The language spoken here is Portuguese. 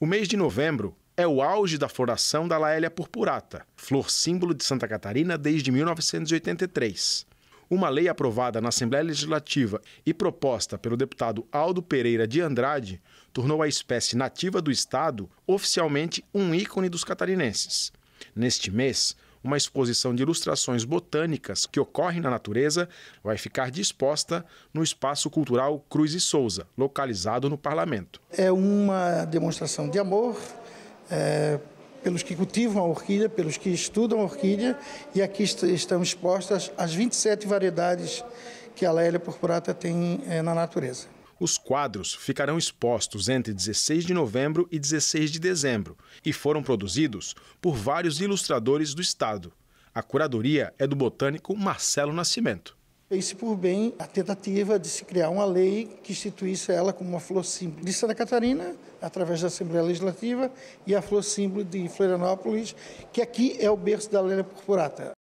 O mês de novembro é o auge da floração da Laélia purpurata, flor símbolo de Santa Catarina desde 1983. Uma lei aprovada na Assembleia Legislativa e proposta pelo deputado Aldo Pereira de Andrade tornou a espécie nativa do estado oficialmente um ícone dos catarinenses. Neste mês, uma exposição de ilustrações botânicas que ocorrem na natureza vai ficar disposta no Espaço Cultural Cruz e Souza, localizado no Parlamento. É uma demonstração de amor. É pelos que cultivam a orquídea, pelos que estudam a orquídea, e aqui estão expostas as 27 variedades que a Laélia purpurata tem é, na natureza. Os quadros ficarão expostos entre 16 de novembro e 16 de dezembro e foram produzidos por vários ilustradores do estado. A curadoria é do botânico Marcelo Nascimento. Fez-se por bem a tentativa de se criar uma lei que instituísse ela como uma flor símbolo de Santa Catarina, através da Assembleia Legislativa, e a flor símbolo de Florianópolis, que aqui é o berço da Lélia Purpurata.